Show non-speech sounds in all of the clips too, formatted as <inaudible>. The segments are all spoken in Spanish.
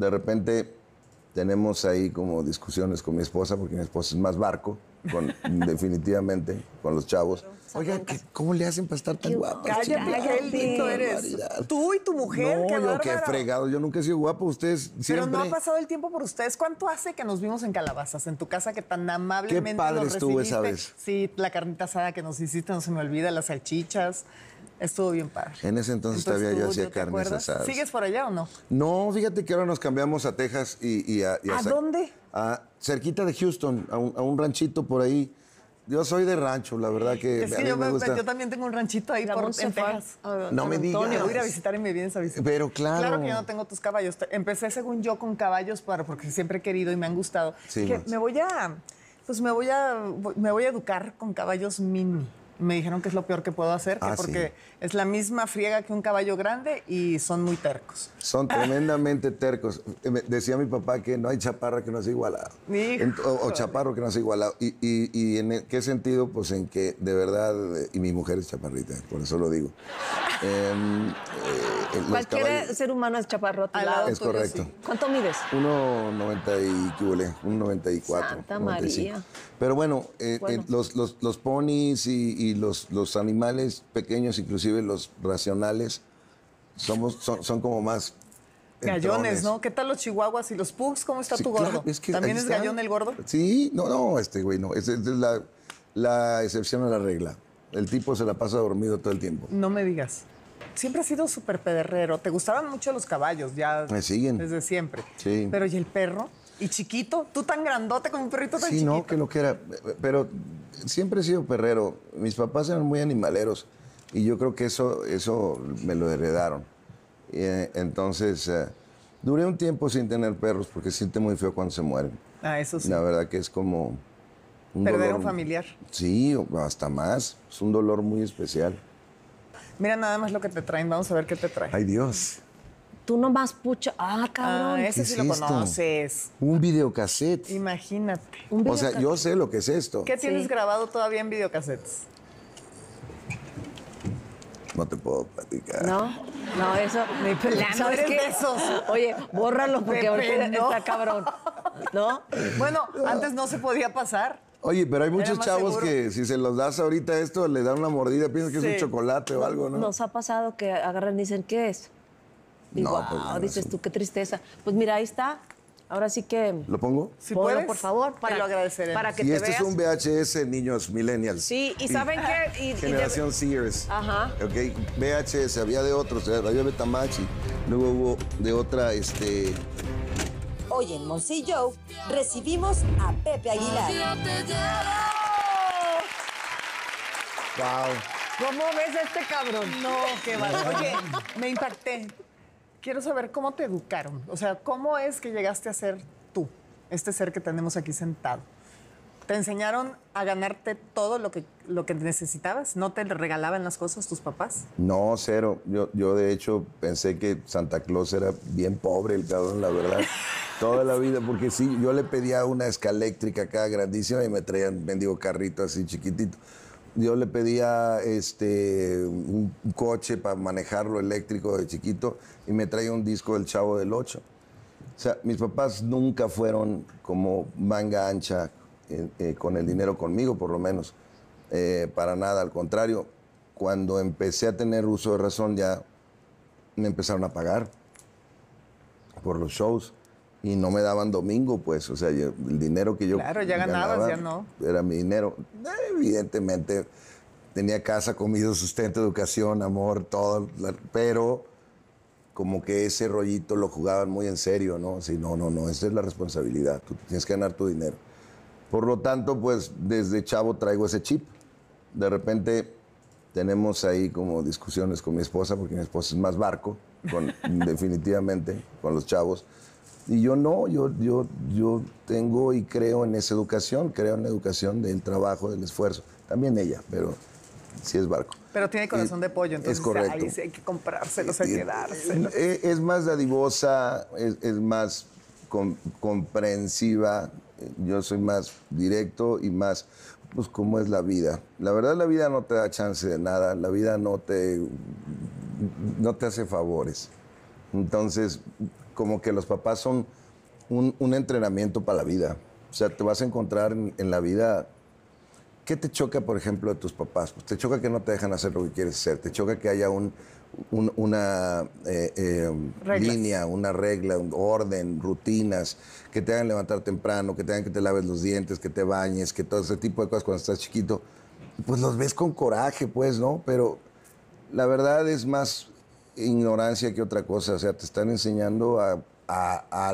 de repente tenemos ahí como discusiones con mi esposa, porque mi esposa es más barco, con, <laughs> definitivamente, con los chavos. Oiga, ¿cómo le hacen para estar tan guapa? Cállate, eres. Tú y tu mujer, qué yo qué fregado. Yo nunca he sido guapo. Ustedes siempre... Pero no ha pasado el tiempo por ustedes. ¿Cuánto hace que nos vimos en Calabazas, en tu casa, que tan amablemente Qué padre nos recibiste? esa vez. Sí, la carnita asada que nos hiciste, no se me olvida, las salchichas. Estuvo bien padre. En ese entonces, todavía yo hacía carnes asadas. ¿Sigues por allá o no? No, fíjate que ahora nos cambiamos a Texas y, a, a... dónde? A, cerquita de Houston, a un, ranchito por ahí. Yo soy de rancho, la verdad que. Es que yo, me gusta. yo, también tengo un ranchito ahí por, en Texas. Ah, no me digas. Antonio, voy a ir a visitar me vienes a visitar. Pero claro. Claro que yo no tengo tus caballos. Empecé, según yo, con caballos para, porque siempre he querido y me han gustado. que me voy a. Pues me voy a. Me voy a educar con caballos mini me dijeron que es lo peor que puedo hacer, ah, porque es la misma friega que un caballo grande y son muy tercos. Son <laughs> tremendamente tercos. Eh, decía mi papá que no hay chaparra que no sea igualado. o, chaparro que no sea igualado. Y, en e-, qué sentido? Pues en que de verdad, eh, y mi mujer es chaparrita, por eso lo digo. <laughs> Em, eh, Cualquier ser humano es chaparro Es correcto. ¿Cuánto mides? 1,94. y un Pero eh, eh, bueno, los, los, ponis y, los, los, animales pequeños, inclusive los racionales, somos, son, como más Gallones, ¿no? ¿Qué tal los chihuahuas y los pugs? ¿Cómo está tu gordo? ¿También es gallón el gordo? Sí, no, no, este güey no. Es, la, la, excepción a la regla. El tipo se la pasa dormido todo el tiempo. No me digas siempre has sido súper pederrero. Te gustaban mucho los caballos, ya. Me siguen. Desde siempre. Sí. Pero ¿y el perro? ¿Y chiquito? ¿Tú tan grandote como un perrito tan sí, chiquito? Sí, no, que lo que era. Pero siempre he sido perrero. Mis papás eran muy animaleros y yo creo que eso, eso me lo heredaron. Eh, entonces, eh, duré un tiempo sin tener perros porque siente muy feo cuando se mueren. Ah, eso sí. La verdad que es como... Un Perder un familiar. Sí, hasta más. Es un dolor muy especial. Mira nada más lo que te traen, vamos a ver qué te traen. Ay, Dios. Tú nomás pucha. Ah, ah, cabrón. Ah, ese sí lo conoces. Un videocassette. Imagínate. O sea, yo sé lo que es esto. ¿Qué tienes grabado todavía en videocassettes? No te puedo platicar. No, no, eso. Ni ¿Sabes qué? Besos. Oye, bórralo porque ahorita está cabrón. ¿No? Bueno, antes no se podía pasar. Oye, pero hay muchos chavos que si se los das ahorita esto, le dan una mordida, piensan que es un chocolate o algo, ¿no? Nos ha pasado que agarran y dicen, ¿qué es? Digo, no, pues, dices tú, qué tristeza. Pues mira, ahí está. Ahora sí que. ¿Lo pongo? Sí, puedes, por favor. Para, lo agradeceré. Para que y este es un VHS, niños millennials. Sí, y, ¿saben qué? generación Sears. Ajá. Ok, VHS, había de otros, eh, había Betamachi. luego hubo de otra, este, Hoy en y Joe recibimos a Pepe Aguilar. Wow. ¿Cómo ves a este cabrón? No, qué malo. Oye, me impacté. Quiero saber cómo te educaron. O sea, ¿cómo es que llegaste a ser tú, este ser que tenemos aquí sentado? ¿Te enseñaron a ganarte todo lo que, lo que necesitabas? ¿No te regalaban las cosas tus papás? No, cero. Yo, yo de hecho pensé que Santa Claus era bien pobre, el cabrón, la verdad. <laughs> Toda la vida, porque sí, yo le pedía una escaléctrica acá grandísima y me traían, mendigo carrito así chiquitito. Yo le pedía este, un coche para manejarlo eléctrico de chiquito y me traía un disco del Chavo del Ocho. O sea, mis papás nunca fueron como manga ancha eh, eh, con el dinero conmigo, por lo menos. Eh, para nada, al contrario, cuando empecé a tener uso de razón ya me empezaron a pagar por los shows y no me daban domingo, pues, o sea, el dinero que yo Claro, ya ganaba, ya no. Era mi dinero. Eh, evidentemente tenía casa, comida, sustento, educación, amor, todo, pero como que ese rollito lo jugaban muy en serio, ¿no? Así, no, no, no, esa es la responsabilidad, tú tienes que ganar tu dinero. Por lo tanto, pues desde chavo traigo ese chip. De repente tenemos ahí como discusiones con mi esposa, porque mi esposa es más barco, con, <laughs> definitivamente, con los chavos. Y yo no, yo, yo, yo tengo y creo en esa educación, creo en la educación del trabajo, del esfuerzo. También ella, pero sí es barco. Pero tiene eh, corazón de pollo, entonces es hay que comprárselo, hay que Es, es, más dadivosa, es, más comprensiva, eh, yo soy más directo y más, pues, cómo es la vida. La verdad, la vida no te da chance de nada, la vida no te, no te hace favores. Entonces, como que los papás son un, entrenamiento para la vida. O sea, te vas a encontrar en, la vida. ¿Qué te choca, por ejemplo, de tus papás? Pues te choca que no te dejan hacer lo que quieres hacer, te choca que haya una eh, eh, línea, una regla, un orden, rutinas, que te hagan levantar temprano, que te hagan que te laves los dientes, que te bañes, que todo ese tipo de cosas cuando estás chiquito. Pues los ves con coraje, pues, ¿no? Pero la verdad es más ignorancia que otra cosa. O sea, te están enseñando a,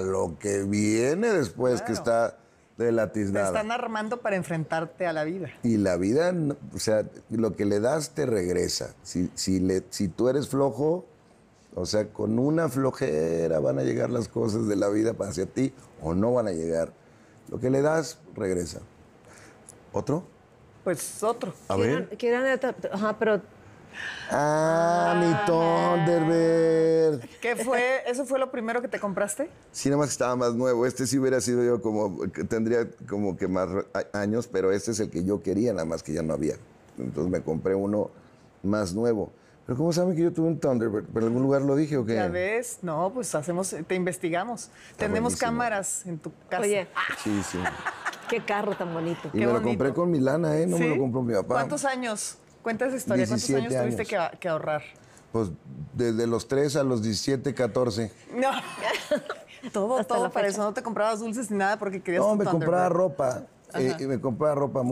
lo que viene después, que está de la Te están armando para enfrentarte a la vida. Y la vida, o sea, lo que le das te regresa. Si, le, si tú eres flojo, o sea, con una flojera van a llegar las cosas de la vida hacia ti o no van a llegar. Lo que le das, regresa. ¿Otro? Pues otro. A ver. pero Ah, mi ah. Thunderbird. ¿Qué fue? ¿Eso fue lo primero que te compraste? Sí, nada más estaba más nuevo. Este sí hubiera sido yo como, tendría como que más años, pero este es el que yo quería, nada más que ya no había. Entonces me compré uno más nuevo. Pero ¿cómo saben que yo tuve un Thunderbird? ¿En algún lugar lo dije o qué? Ya ves, no, pues hacemos, te investigamos. Tenemos cámaras en tu casa. Sí, sí. qué carro tan bonito. Y me lo compré con Milana, ¿eh? No me lo compró mi papá. ¿Cuántos años? Cuenta esa historia. ¿Cuántos años, tuviste que, ahorrar? Pues desde los 3 a los 17, 14. No. <laughs> todo, todo. Para eso no te comprabas dulces ni nada porque querías... No, eh, me compraba ropa. me compraba ropa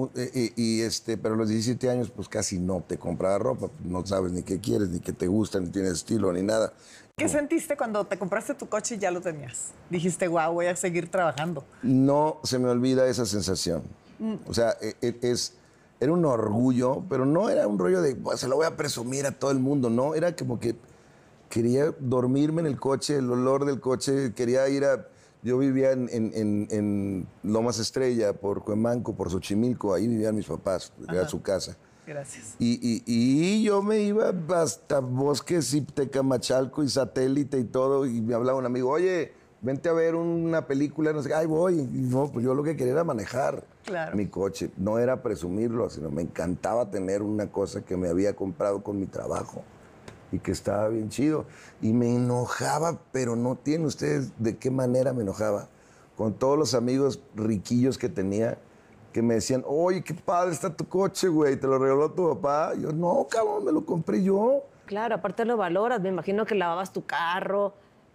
y, este, pero a los 17 años pues casi no te compraba ropa, no sabes ni qué quieres, ni qué te gusta, ni tienes estilo, ni nada. ¿Qué sentiste cuando te compraste tu coche y ya lo tenías? Dijiste, wow, voy a seguir trabajando. No se me olvida esa sensación. Mm. O sea, e, e, es, era un orgullo, pero no era un rollo de, pues, se lo voy a presumir a todo el mundo, no, era como que quería dormirme en el coche, el olor del coche, quería ir a... Yo vivía en, en, en, Lomas Estrella, por Cuemanco, por Xochimilco, ahí vivían mis papás, era su casa. Gracias. Y, y, yo me iba hasta Bosques y Tecamachalco y Satélite y todo, y me hablaba un amigo, oye, vente a ver una película, no sé ay, voy. no, pues yo lo que quería era manejar mi coche. No era presumirlo, sino me encantaba tener una cosa que me había comprado con mi trabajo y que estaba bien chido. Y me enojaba, pero no tienen ustedes de qué manera me enojaba. Con todos los amigos riquillos que tenía, que me decían, oye, qué padre está tu coche, güey, te lo regaló tu papá. yo, no, cabrón, me lo compré yo. Claro, aparte lo valoras, me imagino que lavabas tu carro,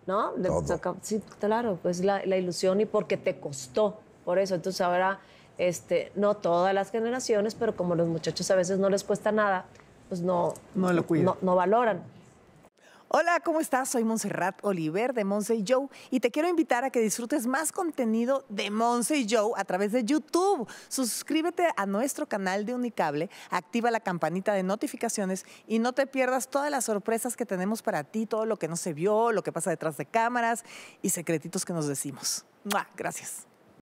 ¿no? Pues, sí, claro, pues la, ilusión y porque te costó, por eso. Entonces ahora, este, no todas las generaciones, pero como los muchachos a veces no les cuesta nada, pues no, no valoran. Hola, ¿cómo estás? Soy Montserrat Oliver de Monse y Joe y te quiero invitar a que disfrutes más contenido de Monse y Joe a través de YouTube. Suscríbete a nuestro canal de Unicable, activa la campanita de notificaciones y no te pierdas todas las sorpresas que tenemos para ti, todo lo que no se vio, lo que pasa detrás de cámaras y secretitos que nos decimos. Gracias.